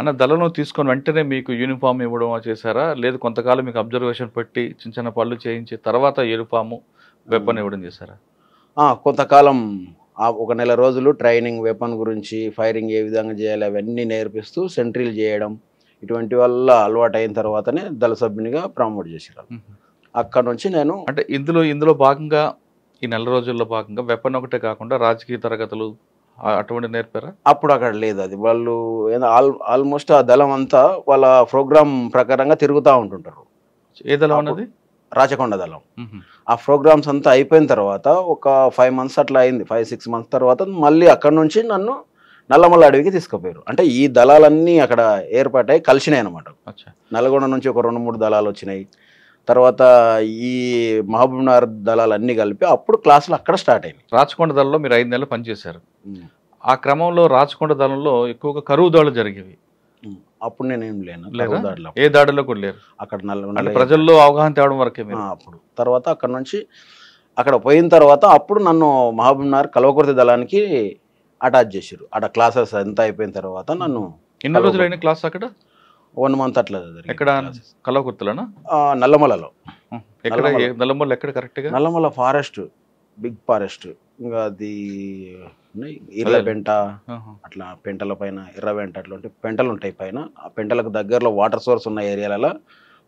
అన్న దళను తీసుకొని వెంటనే మీకు యూనిఫామ్ ఇవ్వడం చేశారా లేదు కొంతకాలం మీకు అబ్జర్వేషన్ పెట్టి చిన్న చిన్న పళ్ళు చేయించి తర్వాత యూనిఫాము వెపన్ ఇవ్వడం చేశారా కొంతకాలం ఒక నెల రోజులు ట్రైనింగ్ వెపన్ గురించి ఫైరింగ్ ఏ విధంగా చేయాలి అవన్నీ నేర్పిస్తూ సెంట్రీలు చేయడం ఇటువంటి వల్ల అలవాటు అయిన తర్వాతనే దళ సభ్యునిగా ప్రమోట్ చేశారు అక్కడ నుంచి నేను అంటే ఇందులో ఇందులో భాగంగా ఈ నెల రోజుల్లో భాగంగా వెపన్ ఒకటే కాకుండా రాజకీయ తరగతులు అటువంటి నేర్పారా అప్పుడు అక్కడ లేదు అది వాళ్ళు ఆల్ ఆల్మోస్ట్ ఆ దళం అంతా వాళ్ళ ప్రోగ్రామ్ ప్రకారంగా తిరుగుతూ ఉంటుంటారు ఏ దళం అన్నది రాచకొండ దళం ఆ ప్రోగ్రామ్స్ అంతా అయిపోయిన తర్వాత ఒక ఫైవ్ మంత్స్ అట్లా అయింది ఫైవ్ సిక్స్ మంత్స్ తర్వాత మళ్ళీ అక్కడ నుంచి నన్ను నల్లమల్ల అడవికి తీసుకుపోయారు అంటే ఈ దళాలన్నీ అక్కడ ఏర్పాటై కలిసినాయి అనమాట నల్గొండ నుంచి ఒక రెండు మూడు దళాలు వచ్చినాయి తర్వాత ఈ మహబూబ్ నగర్ దళాలు అన్నీ కలిపి అప్పుడు క్లాసులు అక్కడ స్టార్ట్ అయినాయి రాచకొండ దళంలో మీరు ఐదు నెలలు పనిచేశారు ఆ క్రమంలో రాచకొండ దళంలో ఎక్కువగా కరువు దాడులు జరిగేవి అప్పుడు నేనేం లేను ఏ దాడిలో కూడా లేరు అక్కడ ప్రజల్లో అవగాహన తేవడం వరకే అప్పుడు తర్వాత అక్కడ నుంచి అక్కడ పోయిన తర్వాత అప్పుడు నన్ను మహబూబ్ నగర్ కలవకుర్తి దళానికి అటాచ్ చేశారు అక్కడ క్లాసెస్ అంతా అయిపోయిన తర్వాత నన్ను ఎన్ని రోజులైన క్లాస్ అక్కడ వన్ మంత్ అట్లా ఎక్కడ కలవకుర్తలోనా నల్లమలలో ఎక్కడ నల్లమల ఎక్కడ కరెక్ట్గా నల్లమల ఫారెస్ట్ బిగ్ ఫారెస్ట్ ఇంకా అది ఎర్ర పెంట అట్లా పెంటల పైన ఎర్ర పెంట అట్లా ఉంటే పెంటలు ఉంటాయి పైన ఆ పెంటలకు దగ్గరలో వాటర్ సోర్స్ ఉన్న ఏరియాలలో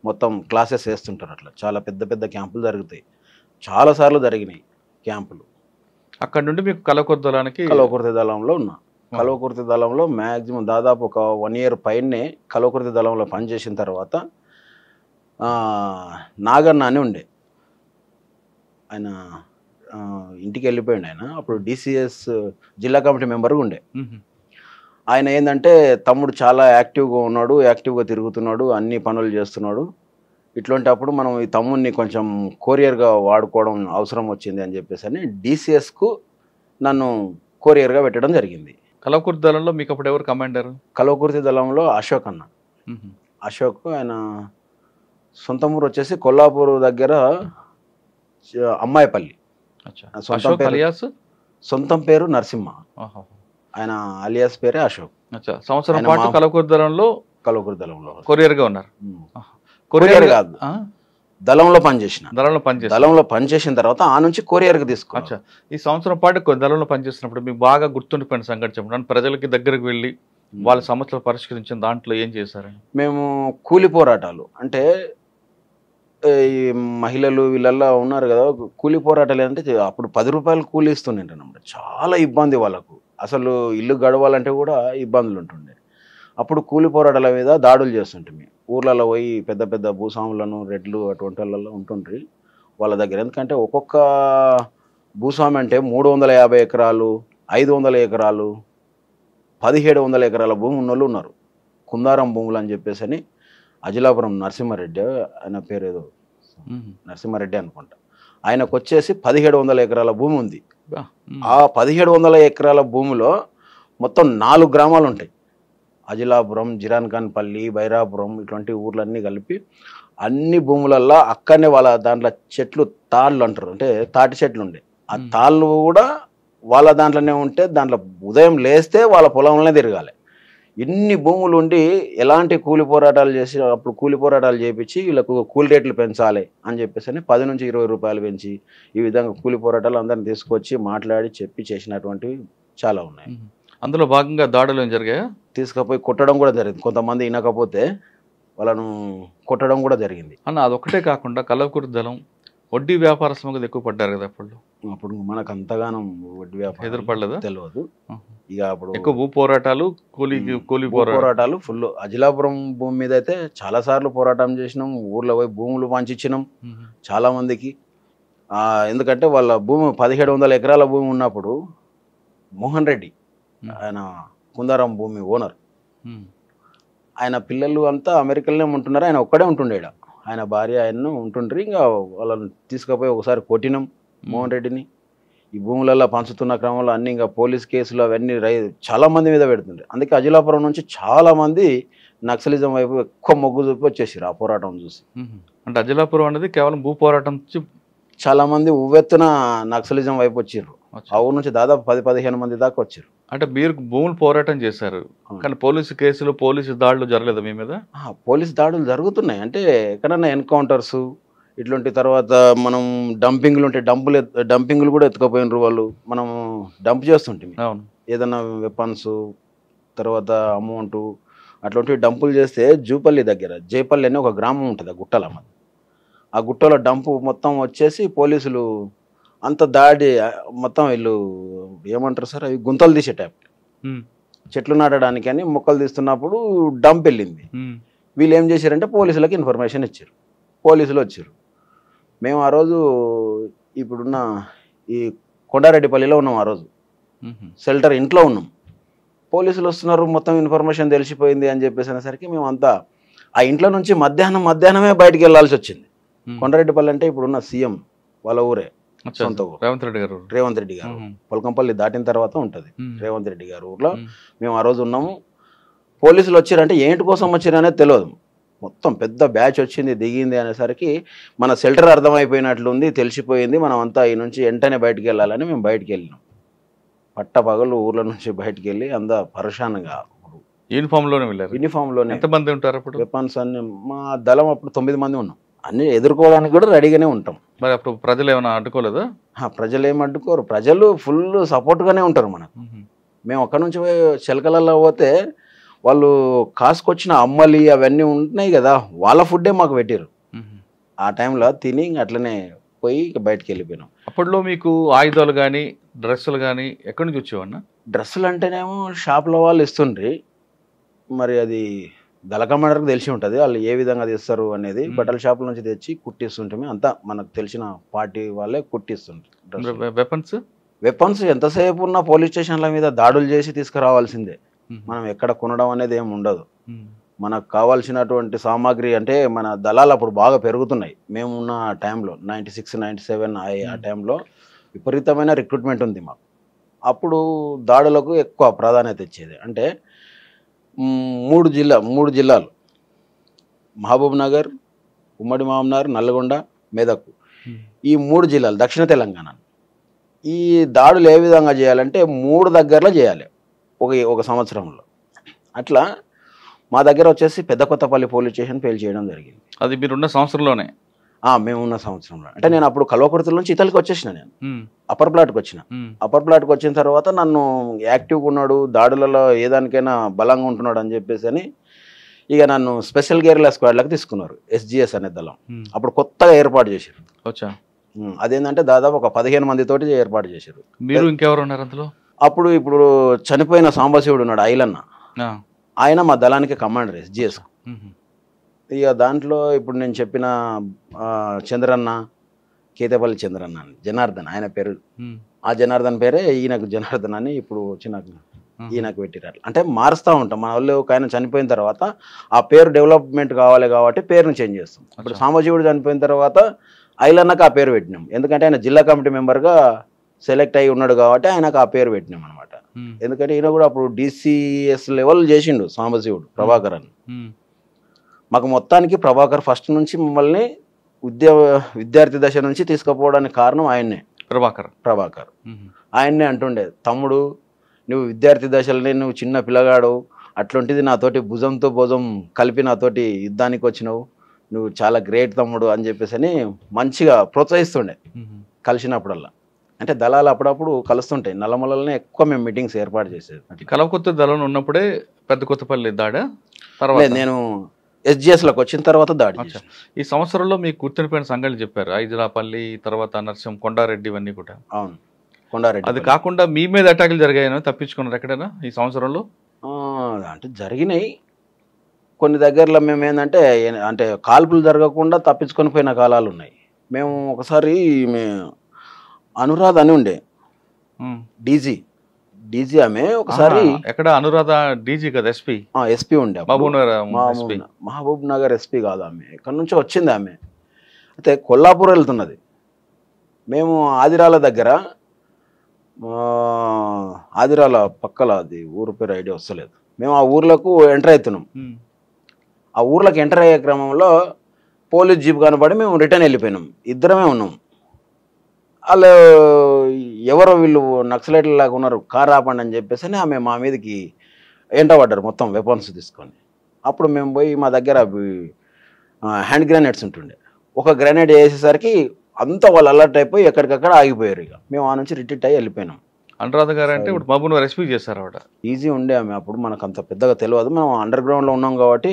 మొత్తం క్లాసెస్ వేస్తుంటారు అట్లా చాలా పెద్ద పెద్ద క్యాంపులు జరుగుతాయి చాలాసార్లు జరిగినాయి క్యాంపులు అక్కడ నుండి మీకు కలకొద్దలానికి కలకొద్దలంలో దళంలో ఉన్నా కల్వకుర్తి దళంలో మ్యాక్సిమం దాదాపు ఒక వన్ ఇయర్ పైనే కల్వకుర్తి దళంలో పనిచేసిన తర్వాత నాగన్న అని ఉండే ఆయన ఇంటికి వెళ్ళిపోయాడు ఆయన అప్పుడు డిసిఎస్ జిల్లా కమిటీ మెంబర్గా ఉండే ఆయన ఏంటంటే తమ్ముడు చాలా యాక్టివ్గా ఉన్నాడు యాక్టివ్గా తిరుగుతున్నాడు అన్ని పనులు చేస్తున్నాడు ఇట్లాంటప్పుడు మనం ఈ తమ్ముడిని కొంచెం కొరియర్గా వాడుకోవడం అవసరం వచ్చింది అని చెప్పేసి అని డిసిఎస్కు నన్ను కోరియర్గా పెట్టడం జరిగింది కలవకుర్తి దళంలో మీకు అప్పుడు ఎవరు కమాండర్ కలవకుర్తి దళంలో అశోక్ అన్న అశోక్ ఆయన సొంత ఊరు వచ్చేసి కొల్లాపూర్ దగ్గర అమ్మాయిపల్లి అశోక్ అలియాస్ సొంతం పేరు నరసింహ ఆయన అలియాస్ పేరే అశోక్ సంవత్సరం పాటు కలవకుర్తి దళంలో కలవకుర్తి దళంలో కొరియర్గా ఉన్నారు కొరియర్ కాదు దళంలో పనిచేసిన దళంలో పనిచేసి దళంలో పనిచేసిన తర్వాత ఆ నుంచి కొరియర్కి తీసుకోవచ్చు ఈ సంవత్సరం పాటు దళంలో పనిచేసినప్పుడు మీకు బాగా గుర్తుండిపోయిన సంఘటన చెప్పండి ప్రజలకి దగ్గరకు వెళ్ళి వాళ్ళ సమస్యలు పరిష్కరించిన దాంట్లో ఏం చేశారు మేము కూలి పోరాటాలు అంటే ఈ మహిళలు వీళ్ళల్లో ఉన్నారు కదా కూలి పోరాటాలు ఏంటంటే అప్పుడు పది రూపాయలు కూలి ఇస్తుండే అనమాట చాలా ఇబ్బంది వాళ్ళకు అసలు ఇల్లు గడవాలంటే కూడా ఇబ్బందులు ఉంటుండే అప్పుడు కూలి మీద దాడులు మేము ఊర్లలో పోయి పెద్ద పెద్ద భూస్వాములను రెడ్లు అటువంటి వాళ్ళలో ఉంటుండ్రి వాళ్ళ దగ్గర ఎందుకంటే ఒక్కొక్క భూస్వామి అంటే మూడు వందల యాభై ఎకరాలు ఐదు వందల ఎకరాలు పదిహేడు వందల ఎకరాల భూమి ఉన్నోళ్ళు ఉన్నారు కుందారం భూములు అని చెప్పేసి అని అజిలాపురం నరసింహారెడ్డి ఆయన పేరు ఏదో నరసింహారెడ్డి అనుకుంటా ఆయనకు వచ్చేసి పదిహేడు వందల ఎకరాల భూమి ఉంది ఆ పదిహేడు వందల ఎకరాల భూమిలో మొత్తం నాలుగు గ్రామాలు ఉంటాయి అజిలాపురం జిరాన్ఖాన్ పల్లి బైరాపురం ఇటువంటి ఊర్లన్నీ కలిపి అన్ని భూములల్లో అక్కడనే వాళ్ళ దాంట్లో చెట్లు తాళ్ళు అంటారు అంటే తాటి చెట్లు ఉండే ఆ తాళ్ళు కూడా వాళ్ళ దాంట్లోనే ఉంటే దాంట్లో ఉదయం లేస్తే వాళ్ళ పొలంలోనే తిరగాలి ఇన్ని భూములు ఉండి ఎలాంటి కూలి పోరాటాలు చేసి అప్పుడు కూలి పోరాటాలు చేయించి వీళ్ళకు కూలి రేట్లు పెంచాలి అని చెప్పేసి పది నుంచి ఇరవై రూపాయలు పెంచి ఈ విధంగా కూలి పోరాటాలు అందరిని తీసుకొచ్చి మాట్లాడి చెప్పి చేసినటువంటివి చాలా ఉన్నాయి అందులో భాగంగా దాడులు జరిగాయా తీసుకపోయి కొట్టడం కూడా జరిగింది కొంతమంది వినకపోతే వాళ్ళను కొట్టడం కూడా జరిగింది అన్న అదొకటే కాకుండా కలవకూరు దళం వడ్డీ వ్యాపార సమగ్రత ఎక్కువ పడ్డారు కదా అప్పుడు అప్పుడు మనకు అంతగానం వడ్డీ వ్యాపారం ఎదురుపడలేదు తెలియదు ఇక అప్పుడు ఎక్కువ భూ పోరాటాలు కూలీ కూలీ పోరాటాలు ఫుల్ అజిలాపురం భూమి మీద అయితే చాలా సార్లు పోరాటం చేసినాం ఊర్లో పోయి భూములు పంచిచ్చినాం చాలా మందికి ఎందుకంటే వాళ్ళ భూమి పదిహేడు వందల ఎకరాల భూమి ఉన్నప్పుడు మోహన్ రెడ్డి ఆయన కుందారం భూమి ఓనర్ ఆయన పిల్లలు అంతా అమెరికాలోనే ఉంటున్నారు ఆయన ఒక్కడే ఉంటుండే ఆయన భార్య ఆయన్ను ఉంటుండ్రి ఇంకా వాళ్ళని తీసుకుపోయి ఒకసారి కొట్టినాం మోహన్ రెడ్డిని ఈ భూములలో పంచుతున్న క్రమంలో అన్ని ఇంకా పోలీస్ కేసులు అవన్నీ రై చాలా మంది మీద పెడుతుండే అందుకే అజిలాపురం నుంచి చాలా మంది నక్సలిజం వైపు ఎక్కువ మొగ్గు చూపి వచ్చేసారు ఆ పోరాటం చూసి అంటే అజిలాపురం అనేది కేవలం భూ పోరాటం చాలా మంది ఉవ్వెత్తున నక్సలిజం వైపు వచ్చారు ఆ ఊరు నుంచి దాదాపు పది పదిహేను మంది దాకా వచ్చారు అంటే మీరు భూములు పోరాటం చేశారు కానీ పోలీసు కేసులు పోలీసు దాడులు జరగలేదు మీ మీద పోలీసు దాడులు జరుగుతున్నాయి అంటే ఎక్కడన్నా ఎన్కౌంటర్స్ ఇట్లాంటి తర్వాత మనం డంపింగ్లు ఉంటే డంపులు డంపింగ్లు కూడా ఎత్తుకపోయినరు వాళ్ళు మనం డంప్ చేస్తుంటే ఏదన్నా ఏదైనా వెపన్స్ తర్వాత అమౌంట్ అట్లాంటివి డంపులు చేస్తే జూపల్లి దగ్గర జయపల్లి అనే ఒక గ్రామం ఉంటుంది ఆ గుట్టల ఆ గుట్టలో డంపు మొత్తం వచ్చేసి పోలీసులు అంత దాడి మొత్తం వీళ్ళు ఏమంటారు సార్ అవి గుంతలు తీసే టైప్ చెట్లు నాటడానికి అని మొక్కలు తీస్తున్నప్పుడు డంప్ వెళ్ళింది వీళ్ళు ఏం చేశారంటే పోలీసులకు ఇన్ఫర్మేషన్ ఇచ్చారు పోలీసులు వచ్చారు మేము ఆ రోజు ఇప్పుడున్న ఈ కొండారెడ్డిపల్లిలో ఉన్నాం ఆ రోజు షెల్టర్ ఇంట్లో ఉన్నాం పోలీసులు వస్తున్నారు మొత్తం ఇన్ఫర్మేషన్ తెలిసిపోయింది అని చెప్పేసి అనేసరికి మేము అంతా ఆ ఇంట్లో నుంచి మధ్యాహ్నం మధ్యాహ్నమే బయటికి వెళ్లాల్సి వచ్చింది కొండారెడ్డిపల్లి అంటే ఇప్పుడున్న సీఎం వాళ్ళ ఊరే సొంత ఊరు రేవంత్ రెడ్డి గారు రేవంత్ రెడ్డి గారు పొలకంపల్లి దాటిన తర్వాత ఉంటుంది రేవంత్ రెడ్డి గారు ఊర్లో మేము ఆ రోజు ఉన్నాము పోలీసులు వచ్చారంటే ఏంటి కోసం వచ్చారనేది తెలియదు మొత్తం పెద్ద బ్యాచ్ వచ్చింది దిగింది అనేసరికి మన సెల్టర్ అర్థమైపోయినట్లుంది తెలిసిపోయింది మనం అంతా ఈ నుంచి వెంటనే బయటికి వెళ్ళాలని మేము బయటకు వెళ్ళినాం పట్టపగలు ఊర్ల నుంచి బయటికి వెళ్ళి అంతా యూనిఫామ్ లోనే వెళ్ళారు యూనిఫామ్లోనే ఎంతమంది ఉంటారు అప్పుడు వెపన్స్ అన్ని మా దళం అప్పుడు తొమ్మిది మంది ఉన్నాం అన్ని ఎదుర్కోవడానికి కూడా రెడీగానే ఉంటాం మరి అప్పుడు ప్రజలు ఏమైనా అడ్డుకోలేదు ప్రజలు ఏమి అడ్డుకోరు ప్రజలు ఫుల్ సపోర్ట్గానే ఉంటారు మనకు మేము అక్కడ నుంచి చిలకలలో పోతే వాళ్ళు కాసుకొచ్చిన అమ్మలి అవన్నీ ఉంటున్నాయి కదా వాళ్ళ ఫుడ్డే మాకు పెట్టారు ఆ టైంలో తిని అట్లనే పోయి ఇక బయటకు వెళ్ళిపోయినాం అప్పట్లో మీకు ఆయుధాలు కానీ డ్రెస్సులు కానీ ఎక్కడి నుంచి వచ్చేవన్నా డ్రెస్సులు అంటేనేమో షాప్లో వాళ్ళు ఇస్తుండ్రి మరి అది దళకమండలకు తెలిసి ఉంటుంది వాళ్ళు ఏ విధంగా తీస్తారు అనేది బట్టల షాపుల నుంచి తెచ్చి కుట్టిస్తుంటే అంతా మనకు తెలిసిన పార్టీ వాళ్ళే కుట్టిస్తుంటారు వెపన్స్ వెపన్స్ ఎంతసేపు ఉన్న పోలీస్ స్టేషన్ల మీద దాడులు చేసి తీసుకురావాల్సిందే మనం ఎక్కడ కొనడం అనేది ఏమి ఉండదు మనకు కావాల్సినటువంటి సామాగ్రి అంటే మన దళాలు అప్పుడు బాగా పెరుగుతున్నాయి మేము ఉన్న టైంలో నైంటీ సిక్స్ నైంటీ సెవెన్ అయ్యే ఆ టైంలో విపరీతమైన రిక్రూట్మెంట్ ఉంది మాకు అప్పుడు దాడులకు ఎక్కువ ప్రాధాన్యత ఇచ్చేది అంటే మూడు జిల్లా మూడు జిల్లాలు మహబూబ్ నగర్ ఉమ్మడి మామనార్ నల్గొండ మెదక్ ఈ మూడు జిల్లాలు దక్షిణ తెలంగాణ ఈ దాడులు ఏ విధంగా చేయాలంటే మూడు దగ్గరలో చేయాలి ఒక ఒక సంవత్సరంలో అట్లా మా దగ్గర వచ్చేసి పెద్ద కొత్తపల్లి పోలీస్ స్టేషన్ పేలు చేయడం జరిగింది అది మీరున్న సంవత్సరంలోనే మేము ఉన్న సంవత్సరంలో అంటే నేను అప్పుడు కల్వకుర్తుల నుంచి ఇతలకి వచ్చేసిన నేను అప్పర్ ప్లాట్కి వచ్చిన అప్పర్ ప్లాట్కి వచ్చిన తర్వాత నన్ను యాక్టివ్గా ఉన్నాడు దాడులలో ఏదానికైనా బలంగా ఉంటున్నాడు అని చెప్పేసి అని ఇక నన్ను స్పెషల్ గేర్లా స్క్వాడ్లకు తీసుకున్నారు ఎస్జిఎస్ అనే దళం అప్పుడు కొత్తగా ఏర్పాటు చేశారు అదేంటంటే దాదాపు ఒక పదిహేను మంది తోటి ఏర్పాటు చేశారు మీరు ఇంకెవరు ఉన్నారు అందులో అప్పుడు ఇప్పుడు చనిపోయిన సాంబశివుడు ఉన్నాడు ఐలన్న ఆయన మా దళానికి కమాండర్ ఎస్జిఎస్ ఇక దాంట్లో ఇప్పుడు నేను చెప్పిన చంద్రన్న కేతపల్లి చంద్రన్న అని జనార్దన్ ఆయన పేరు ఆ జనార్దన్ పేరే ఈయనకు జనార్దన్ అని ఇప్పుడు వచ్చిన ఈయనకు పెట్టినట్లు అంటే మారుస్తూ ఉంటాం మన వాళ్ళు ఒక ఆయన చనిపోయిన తర్వాత ఆ పేరు డెవలప్మెంట్ కావాలి కాబట్టి పేరును చేంజ్ చేస్తాం ఇప్పుడు సామాజికుడు చనిపోయిన తర్వాత ఐలన్నకు ఆ పేరు పెట్టినాం ఎందుకంటే ఆయన జిల్లా కమిటీ మెంబర్గా సెలెక్ట్ అయి ఉన్నాడు కాబట్టి ఆయనకు ఆ పేరు పెట్టినాం అనమాట ఎందుకంటే ఈయన కూడా అప్పుడు డిసిఎస్ లెవెల్ చేసిండు సాంబశివుడు ప్రభాకర్ అని మాకు మొత్తానికి ప్రభాకర్ ఫస్ట్ నుంచి మమ్మల్ని విద్యా విద్యార్థి దశ నుంచి తీసుకుపోవడానికి కారణం ఆయన్నే ప్రభాకర్ ప్రభాకర్ ఆయన్నే అంటుండే తమ్ముడు నువ్వు విద్యార్థి దశలనే నువ్వు చిన్న పిల్లగాడు అట్లాంటిది నాతోటి భుజంతో భుజం కలిపి నాతోటి యుద్ధానికి వచ్చినావు నువ్వు చాలా గ్రేట్ తమ్ముడు అని చెప్పేసి అని మంచిగా ప్రోత్సహిస్తుండే కలిసినప్పుడల్లా అంటే దళాలు అప్పుడప్పుడు కలుస్తుంటాయి నల్లమలనే ఎక్కువ మేము మీటింగ్స్ ఏర్పాటు చేసేది కలవకొత్త దళం ఉన్నప్పుడే పెద్ద కొత్తపల్లి దాడా తర్వాత నేను ఎస్జిఎస్లోకి వచ్చిన తర్వాత దాడి ఈ సంవత్సరంలో మీకు గుర్తుండిపోయిన సంఘటన చెప్పారు ఐదురాపల్లి తర్వాత నర్సింహ కొండారెడ్డి ఇవన్నీ కూడా అవును కొండారెడ్డి అది కాకుండా మీ మీద అటాకులు జరిగాయని తప్పించుకున్నారు ఎక్కడైనా ఈ సంవత్సరంలో అంటే జరిగినాయి కొన్ని దగ్గరలో మేము ఏంటంటే అంటే కాల్పులు జరగకుండా తప్పించుకొని పోయిన కాలాలు ఉన్నాయి మేము ఒకసారి మే అనురాధ్ అని ఉండే డీజీ డీజీ ఆమె ఒకసారి ఎక్కడ అనురాధ డీజీ కదా ఎస్పీ ఎస్పీ ఉండే Mahbubnagar Mahbubnagar SP కాదు ఆమె ఇక్కడ నుంచి వచ్చింది ఆమె అయితే కొల్లాపూర్ వెళ్తున్నది మేము ఆదిరాల దగ్గర ఆదిరాల పక్కల అది ఊరు పేరు ఐడియా వస్తలేదు మేము ఆ ఊర్లకు ఎంటర్ అవుతున్నాం ఆ ఊర్లకు ఎంటర్ అయ్యే క్రమంలో పోలీస్ జీప్ కనబడి మేము రిటర్న్ వెళ్ళిపోయినాం ఇద్దరమే ఉన్నాం వాళ్ళు ఎవరో వీళ్ళు నక్సలైట్ల లాగా ఉన్నారు కారు ఆపండి అని చెప్పేసి ఆమె మా మీదకి ఎంట పడ్డారు మొత్తం వెపన్స్ తీసుకొని అప్పుడు మేము పోయి మా దగ్గర హ్యాండ్ గ్రానైట్స్ ఉంటుండే ఒక గ్రానైట్ వేసేసరికి అంతా వాళ్ళు అలర్ట్ అయిపోయి ఎక్కడికక్కడ ఆగిపోయారు ఇక మేము ఆ నుంచి రిటీట్ అయ్యి వెళ్ళిపోయినాం అనురాధ గారు అంటే ఇప్పుడు బాబును రెస్క్యూ చేశారు అవట ఈజీ ఉండే ఆమె అప్పుడు మనకు అంత పెద్దగా తెలియదు మేము అండర్ గ్రౌండ్లో ఉన్నాం కాబట్టి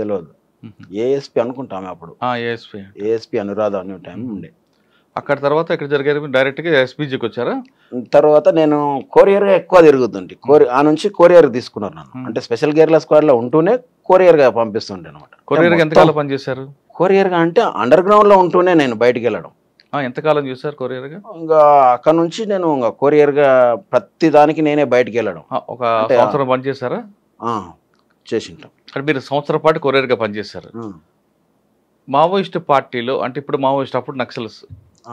తెలియదు ఏఎస్పి అనుకుంటాం అప్పుడు ఏఎస్పి ఏఎస్పి అనురాధ అనే టైం ఉండే అక్కడ తర్వాత ఇక్కడ జరిగారు డైరెక్ట్గా ఎస్పీజీకి వచ్చారా తర్వాత నేను గా ఎక్కువ తిరుగుతుంది కోరి ఆ నుంచి కొరియర్ తీసుకున్నారు నన్ను hmm. అంటే స్పెషల్ గేర్ల స్క్వాడ్లో ఉంటూనే కొరియర్గా పంపిస్తుండే అనమాట కొరియర్ ఎంతకాలం పనిచేశారు కొరియర్గా అంటే అండర్ గ్రౌండ్లో ఉంటూనే నేను బయటకు వెళ్ళడం ఎంతకాలం చూసారు కొరియర్గా ఇంకా అక్కడ నుంచి నేను ఇంకా కొరియర్గా ప్రతి దానికి నేనే బయటకు వెళ్ళడం ఒక సంవత్సరం పనిచేశారా చేసింటాం అంటే మీరు సంవత్సరం పాటు కొరియర్గా పనిచేశారు hmm. మావోయిస్ట్ పార్టీలో అంటే ఇప్పుడు మావోయిస్ట్ అప్పుడు నక్సల్స్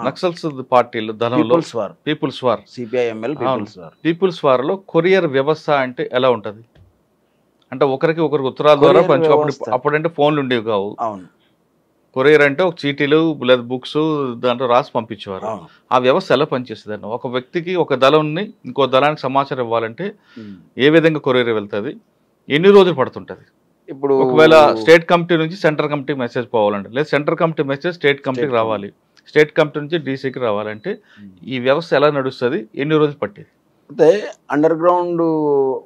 నక్సల్స్ పార్టీలు ధనంలో people's war CPIML people's war లో కొరియర్ వ్యవస్థ అంటే ఎలా ఉంటది అంటే ఒకరికి ఒకరికి ఉత్తరాల ద్వారా పంచుకోండి అప్పుడంటే ఫోన్లు ఉండేవి కావు కొరియర్ అంటే ఒక చీటీలు లేదా బుక్స్ దాంట్లో రాసి పంపించేవారు ఆ వ్యవస్థ ఎలా పనిచేస్తుంది ఒక వ్యక్తికి ఒక దళంని ఇంకో దళానికి సమాచారం ఇవ్వాలంటే ఏ విధంగా కొరియర్ వెళ్తుంది ఎన్ని రోజులు పడుతుంటుంది ఇప్పుడు ఒకవేళ స్టేట్ కమిటీ నుంచి సెంట్రల్ కమిటీ మెసేజ్ పోవాలండి లేదా సెంట్రల్ కమిటీ మెసేజ్ స్టేట్ కమిటీకి రావాలి స్టేట్ కమిటీ నుంచి డీసీకి రావాలంటే ఈ వ్యవస్థ ఎలా నడుస్తుంది ఎన్ని రోజులు పట్టేది అయితే అండర్ గ్రౌండ్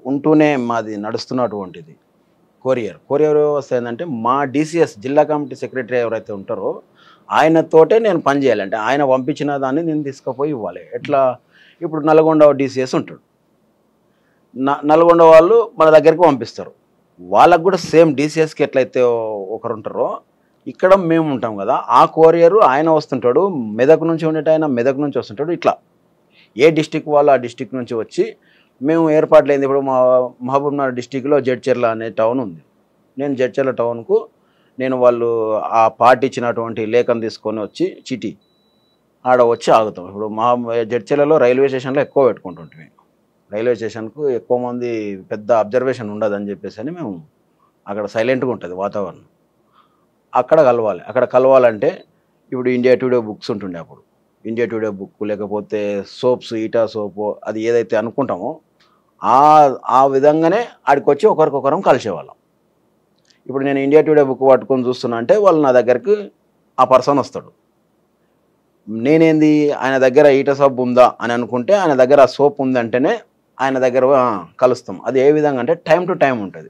ఉంటూనే మాది నడుస్తున్నటువంటిది కొరియర్ కొరియర్ వ్యవస్థ ఏంటంటే మా డీసీఎస్ జిల్లా కమిటీ సెక్రటరీ ఎవరైతే ఉంటారో ఆయనతోటే నేను అంటే ఆయన పంపించిన దాన్ని నేను తీసుకుపోయి ఇవ్వాలి ఎట్లా ఇప్పుడు నల్గొండ డీసీఎస్ ఉంటాడు నల్గొండ వాళ్ళు మన దగ్గరికి పంపిస్తారు వాళ్ళకు కూడా సేమ్ డీసీఎస్కి ఎట్లయితే ఒకరు ఉంటారో ఇక్కడ మేము ఉంటాం కదా ఆ కోరియరు ఆయన వస్తుంటాడు మెదక్ నుంచి ఉండేట ఆయన మెదక్ నుంచి వస్తుంటాడు ఇట్లా ఏ డిస్టిక్ వాళ్ళు ఆ డిస్టిక్ నుంచి వచ్చి మేము అయింది ఇప్పుడు మా మహబూబ్నగర్ డిస్టిక్లో జడ్చెర్ల అనే టౌన్ ఉంది నేను జడ్చెర్ల టౌన్కు నేను వాళ్ళు ఆ పార్టీ ఇచ్చినటువంటి లేఖను తీసుకొని వచ్చి చిటి ఆడ వచ్చి ఆగుతాం ఇప్పుడు మా జడ్చెర్లలో రైల్వే స్టేషన్లో ఎక్కువ పెట్టుకుంటుంటాం మేము రైల్వే స్టేషన్కు ఎక్కువ మంది పెద్ద అబ్జర్వేషన్ ఉండదని చెప్పేసి అని మేము అక్కడ సైలెంట్గా ఉంటుంది వాతావరణం అక్కడ కలవాలి అక్కడ కలవాలంటే ఇప్పుడు ఇండియా టుడే బుక్స్ ఉంటుండే అప్పుడు ఇండియా టుడే బుక్ లేకపోతే సోప్స్ ఈటా సోపు అది ఏదైతే అనుకుంటామో ఆ ఆ విధంగానే ఆడికి వచ్చి ఒకరికొకరం కలిసేవాళ్ళం ఇప్పుడు నేను ఇండియా టుడే బుక్ పట్టుకొని చూస్తున్నా అంటే వాళ్ళు నా దగ్గరికి ఆ పర్సన్ వస్తాడు నేనేంది ఆయన దగ్గర ఈట సోప్ ఉందా అని అనుకుంటే ఆయన దగ్గర ఆ సోప్ ఉందంటేనే ఆయన దగ్గర కలుస్తాం అది ఏ విధంగా అంటే టైం టు టైం ఉంటుంది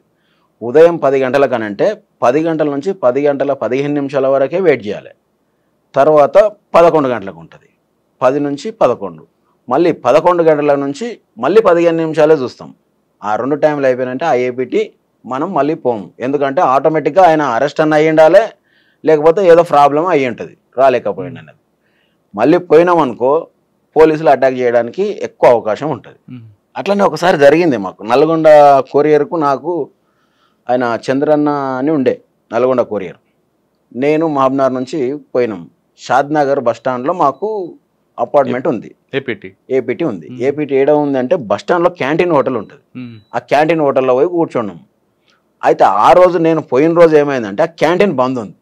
ఉదయం పది గంటలకనంటే పది గంటల నుంచి పది గంటల పదిహేను నిమిషాల వరకే వెయిట్ చేయాలి తర్వాత పదకొండు గంటలకు ఉంటుంది పది నుంచి పదకొండు మళ్ళీ పదకొండు గంటల నుంచి మళ్ళీ పదిహేను నిమిషాలే చూస్తాం ఆ రెండు టైంలు అయిపోయినంటే ఆ మనం మళ్ళీ పోము ఎందుకంటే ఆటోమేటిక్గా ఆయన అరెస్ట్ అన్న అయ్యి ఉండాలి లేకపోతే ఏదో ప్రాబ్లం అయ్యి ఉంటుంది రాలేకపోయింది అనేది మళ్ళీ పోయినామనుకో పోలీసులు అటాక్ చేయడానికి ఎక్కువ అవకాశం ఉంటుంది అట్లనే ఒకసారి జరిగింది మాకు నల్గొండ కొరియర్కు నాకు ఆయన చంద్రన్న అని ఉండే నల్గొండ కొరియర్ నేను మహబ్నార్ నుంచి పోయినాం షాద్నగర్ స్టాండ్లో మాకు అపార్ట్మెంట్ ఉంది ఏపీటీ ఏపీటీ ఉంది ఏపీటీ ఏడ ఉంది అంటే స్టాండ్లో క్యాంటీన్ హోటల్ ఉంటుంది ఆ క్యాంటీన్ హోటల్లో పోయి కూర్చున్నాం అయితే ఆ రోజు నేను పోయిన రోజు ఏమైందంటే ఆ క్యాంటీన్ బంద్ ఉంది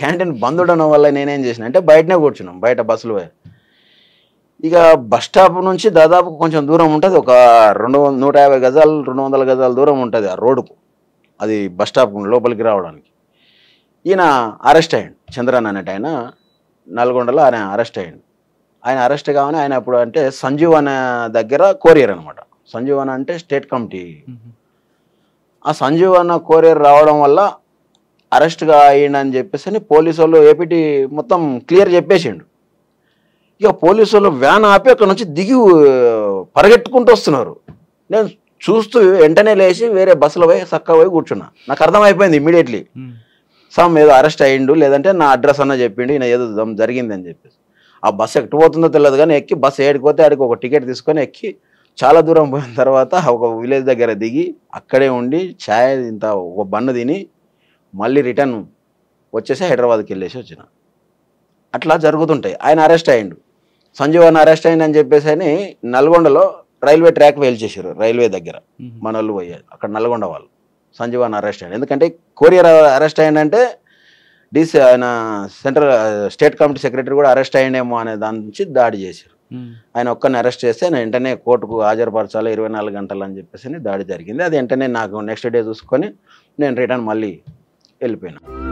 క్యాంటీన్ బంద్ ఉండడం వల్ల నేనేం చేసిన అంటే బయటనే కూర్చున్నాం బయట బస్సులు పోయి ఇక బస్ స్టాప్ నుంచి దాదాపు కొంచెం దూరం ఉంటుంది ఒక రెండు నూట యాభై గజాలు రెండు వందల గజాల దూరం ఉంటుంది ఆ రోడ్డుకు అది బస్ స్టాప్ లోపలికి రావడానికి ఈయన అరెస్ట్ అయ్యాడు చంద్రన్ అనేట ఆయన నల్గొండలో ఆయన అరెస్ట్ అయ్యాడు ఆయన అరెస్ట్ కాగానే ఆయన అప్పుడు అంటే సంజీవ్ అనే దగ్గర కోరియర్ అనమాట సంజీవ్ అన అంటే స్టేట్ కమిటీ ఆ సంజీవ్ అన్న కోరియర్ రావడం వల్ల అరెస్ట్గా అయ్యిండని చెప్పేసి పోలీసు వాళ్ళు ఏపీటీ మొత్తం క్లియర్ చెప్పేసిండు ఇక పోలీసు వాళ్ళు వ్యాన్ ఆపి అక్కడ నుంచి దిగి పరిగెట్టుకుంటూ వస్తున్నారు నేను చూస్తూ వెంటనే లేచి వేరే బస్సులో పోయి చక్కగా పోయి కూర్చున్నా నాకు అర్థమైపోయింది ఇమ్మీడియట్లీ సమ్ ఏదో అరెస్ట్ అయ్యిండు లేదంటే నా అడ్రస్ అన్న చెప్పిండు ఈయన ఏదో జరిగింది అని చెప్పేసి ఆ బస్సు ఎక్కడ పోతుందో తెలియదు కానీ ఎక్కి బస్సు ఏడిపోతే ఆడికి ఒక టికెట్ తీసుకొని ఎక్కి చాలా దూరం పోయిన తర్వాత ఒక విలేజ్ దగ్గర దిగి అక్కడే ఉండి ఛాయ్ ఇంత ఒక బన్ను తిని మళ్ళీ రిటర్న్ వచ్చేసి హైదరాబాద్కి వెళ్ళేసి వచ్చిన అట్లా జరుగుతుంటాయి ఆయన అరెస్ట్ అయ్యిండు అని అరెస్ట్ అయిందని చెప్పేసి అని నల్గొండలో రైల్వే ట్రాక్ వేలు చేశారు రైల్వే దగ్గర మన వాళ్ళు అక్కడ నల్గొండ వాళ్ళు అని అరెస్ట్ అయ్యాడు ఎందుకంటే కొరియర్ అరెస్ట్ అయిందంటే డిసి ఆయన సెంట్రల్ స్టేట్ కమిటీ సెక్రటరీ కూడా అరెస్ట్ అయ్యిండేమో అనే దాని నుంచి దాడి చేశారు ఆయన ఒక్కరిని అరెస్ట్ చేస్తే ఆయన వెంటనే కోర్టుకు హాజరుపరచాలి ఇరవై నాలుగు గంటలు అని చెప్పేసి దాడి జరిగింది అది వెంటనే నాకు నెక్స్ట్ డే చూసుకొని నేను రిటర్న్ మళ్ళీ వెళ్ళిపోయినా